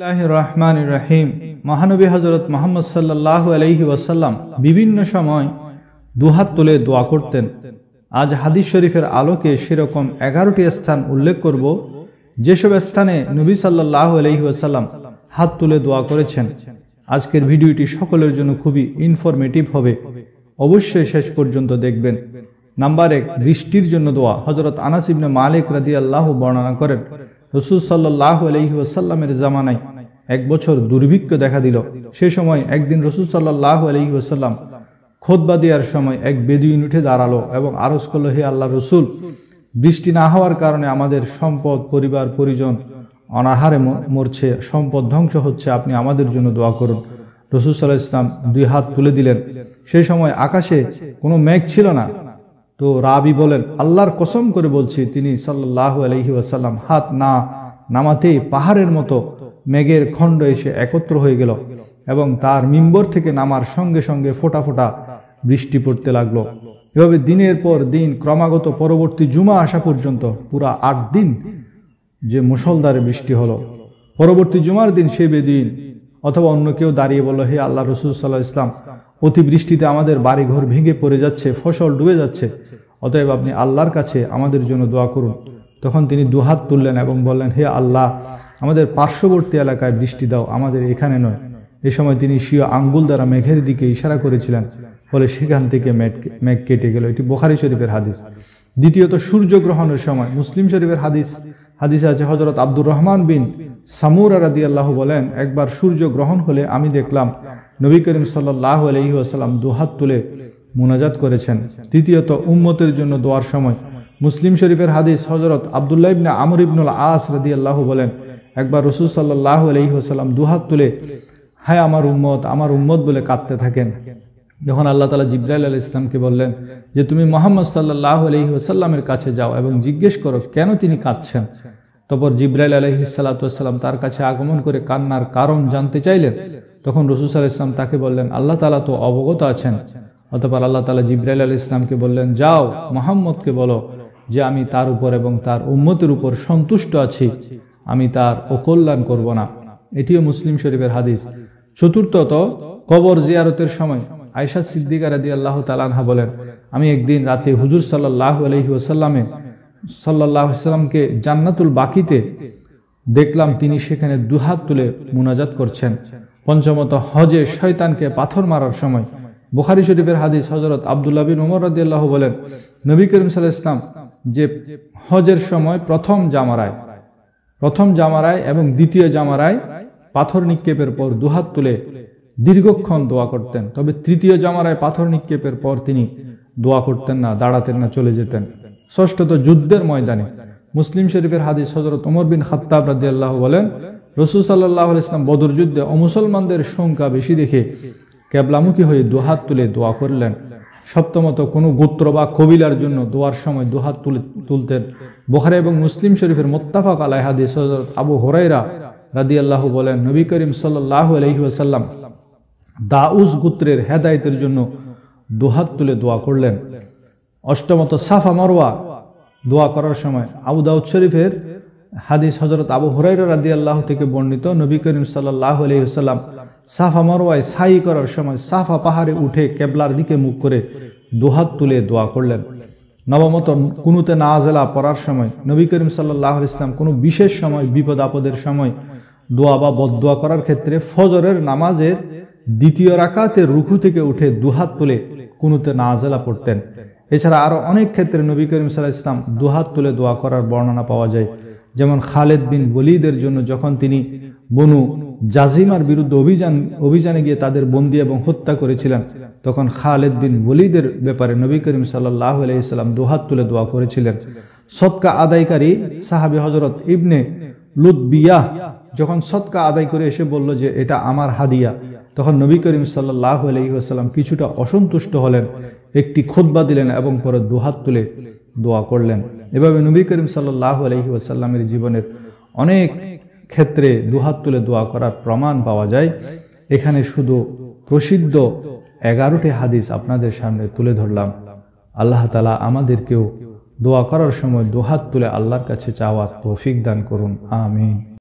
রাহিম মহানবী হজরত মোহাম্মদ সাল্লাহ আলহি ওয়াসাল্লাম বিভিন্ন সময় দুহাত তুলে দোয়া করতেন আজ হাদিস শরীফের আলোকে সেরকম এগারোটি স্থান উল্লেখ করব যেসব স্থানে নবী সাল্লাহ আলহি ওয়াসাল্লাম হাত তুলে দোয়া করেছেন আজকের ভিডিওটি সকলের জন্য খুবই ইনফরমেটিভ হবে অবশ্যই শেষ পর্যন্ত দেখবেন নাম্বার এক বৃষ্টির জন্য দোয়া হজরত আনাসিবনে মালিক রাদি আল্লাহ বর্ণনা করেন রসুল সাল্লাহ আলহিউসাল্লামের জামানায় এক বছর দুর্ভিক্ষ দেখা দিল সে সময় একদিন রসুল সাল্লাহ আলহিউসাল্লাম খোদবা দেওয়ার সময় এক বেদুইন উঠে দাঁড়ালো এবং আরস করল হে আল্লাহ রসুল বৃষ্টি না হওয়ার কারণে আমাদের সম্পদ পরিবার পরিজন অনাহারে মরছে সম্পদ ধ্বংস হচ্ছে আপনি আমাদের জন্য দোয়া করুন রসুল সাল্লাহ ইসলাম দুই হাত তুলে দিলেন সেই সময় আকাশে কোনো মেঘ ছিল না তো রাবি বলেন আল্লাহর কসম করে বলছি তিনি সাল্লাহ আলহি আসাল্লাম হাত না নামাতেই পাহাড়ের মতো মেঘের খণ্ড এসে একত্র হয়ে গেল এবং তার মিম্বর থেকে নামার সঙ্গে সঙ্গে ফোটা ফোটা বৃষ্টি পড়তে লাগলো এভাবে দিনের পর দিন ক্রমাগত পরবর্তী জুমা আসা পর্যন্ত পুরা আট দিন যে মুসলদারে বৃষ্টি হলো পরবর্তী জুমার দিন সে বেদিন অথবা অন্য কেউ দাঁড়িয়ে বলল হে আল্লাহ রসুল সাল্লাহ ইসলাম অতিবৃষ্টিতে আমাদের বাড়িঘর ভেঙে পড়ে যাচ্ছে ফসল ডুবে যাচ্ছে অতএব আপনি আল্লাহর কাছে আমাদের জন্য দোয়া করুন তখন তিনি দুহাত তুললেন এবং বললেন হে আল্লাহ আমাদের পার্শ্ববর্তী এলাকায় বৃষ্টি দাও আমাদের এখানে নয় এ সময় তিনি স্বীয় আঙ্গুল দ্বারা মেঘের দিকে ইশারা করেছিলেন ফলে সেখান থেকে মেঘ কেটে গেল এটি বোখারি শরীফের হাদিস দ্বিতীয়ত গ্রহণের সময় মুসলিম শরীফের হাদিস হাদিস আছে হজরত আব্দুর রহমান বিন সামুরা রাদি আল্লাহ বলেন একবার গ্রহণ হলে আমি দেখলাম নবী করিম সাল্লাহ আলহিউসালাম দুহাত তুলে মোনাজাত করেছেন তৃতীয়ত উম্মতের জন্য দোয়ার সময় মুসলিম শরীফের হাদিস হজরত আবদুল্লাহ ইবনা আমর ইবনুল আস রাদি আল্লাহ বলেন একবার রসুল সাল্লাহ আলহিহাসাল্লাম দুহাত তুলে হ্যাঁ আমার উম্মত আমার উম্মত বলে কাঁদতে থাকেন যখন আল্লাহ তালা জিব্রাইল আল ইসলামকে বললেন যে তুমি মোহাম্মদ সাল্লাহ আলহি ওসাল্লামের কাছে যাও এবং জিজ্ঞেস করো কেন তিনি কাঁদছেন তারপর জিব্রাইল আলহি সাল্লাতাম তার কাছে আগমন করে কান্নার কারণ জানতে চাইলেন তখন রসুস আল ইসলাম তাকে বললেন আল্লাহ তালা তো অবগত আছেন অতপর আল্লাহ তালা জিব্রাইল আল ইসলামকে বললেন যাও মোহাম্মদকে বলো যে আমি তার উপর এবং তার উন্মতির উপর সন্তুষ্ট আছি আমি তার অকল্যাণ করব না এটিও মুসলিম শরীফের হাদিস চতুর্থত কবর জিয়ারতের সময় আয়সা সিদ্দিকা রাদি আল্লাহ তালানহা বলেন আমি একদিন রাতে হুজুর সাল্লাহ আলহি ওসাল্লামে সাল্লাহ সাল্লামকে জান্নাতুল বাকিতে দেখলাম তিনি সেখানে দুহাত তুলে মুনাজাত করছেন পঞ্চমত হজে শয়তানকে পাথর মারার সময় বুখারি শরীফের হাদিস হজরত আবদুল্লাহ বিন উমর রাদি আল্লাহ বলেন নবী করিম সাল্লাহ ইসলাম যে হজের সময় প্রথম জামারায় প্রথম জামারায় এবং দ্বিতীয় জামারায় পাথর নিক্ষেপের পর দুহাত তুলে দীর্ঘক্ষণ দোয়া করতেন তবে তৃতীয় জামারায় পাথর নিক্ষেপের পর তিনি দোয়া করতেন না দাঁড়াতেন না চলে যেতেন ষষ্ঠত যুদ্ধের ময়দানে মুসলিম শরীফের হাদিস হজরত ওমর বিন খাত্তাব রাজি আল্লাহ বলেন রসুল সাল্লাহ ইসলাম বদর যুদ্ধে অমুসলমানদের সংখ্যা বেশি দেখে ক্যাবলামুখী হয়ে দুহাত তুলে দোয়া করলেন সপ্তমত কোনো গোত্র বা কবিলার জন্য দোয়ার সময় দুহাত তুলে তুলতেন বোখারা এবং মুসলিম শরীফের মোত্তাফাক আলাই হাদিস হজরত আবু হরাইরা রাদি আল্লাহ বলেন নবী করিম সাল্লাহ আলহি আসাল্লাম দাউজ গুত্রের হেদায়তের জন্য দুহাত তুলে দোয়া করলেন অষ্টমত সাফা মারোয়া দোয়া করার সময় আবু দাউদ শরীফের হাদিস হজরত আবু হরাই রাদি আল্লাহ থেকে বর্ণিত নবী করিম সাল্লাহ সাফা মারওয়ায় সাই করার সময় সাফা পাহাড়ে উঠে কেবলার দিকে মুখ করে দুহাত তুলে দোয়া করলেন নবমত কুনুতে নাজেলা পড়ার সময় নবী করিম সাল্লাহ ইসলাম কোনো বিশেষ সময় বিপদ আপদের সময় দোয়া বা বদোয়া করার ক্ষেত্রে ফজরের নামাজের দ্বিতীয় রাকাতের রুখু থেকে উঠে দুহাত তুলে কুনুতে নাজালা পড়তেন এছাড়া আরও অনেক ক্ষেত্রে নবী করিম সাল্লাহ ইসলাম দুহাত তুলে দোয়া করার বর্ণনা পাওয়া যায় যেমন খালেদ বিন বলিদের জন্য যখন তিনি বনু জাজিমার বিরুদ্ধে অভিযান অভিযানে গিয়ে তাদের বন্দি এবং হত্যা করেছিলেন তখন খালেদ বিন বলিদের ব্যাপারে নবী করিম সাল্লাহ আলাইসাল্লাম দুহাত তুলে দোয়া করেছিলেন সৎকা আদায়কারী সাহাবি হজরত ইবনে লুৎবিয়াহ যখন সৎকা আদায় করে এসে বলল যে এটা আমার হাদিয়া তখন নবী করিম সাল্লাহ আলহিহাসাল্লাম কিছুটা অসন্তুষ্ট হলেন একটি খোদ্া দিলেন এবং পরে দুহাত তুলে দোয়া করলেন এভাবে নবী করিম সাল্লাহ আলহি আসাল্লামের জীবনের অনেক ক্ষেত্রে দুহাত তুলে দোয়া করার প্রমাণ পাওয়া যায় এখানে শুধু প্রসিদ্ধ এগারোটি হাদিস আপনাদের সামনে তুলে ধরলাম আল্লাহ তালা আমাদেরকেও দোয়া করার সময় দুহাত তুলে আল্লাহর কাছে চাওয়ার তৌফিক দান করুন আমিন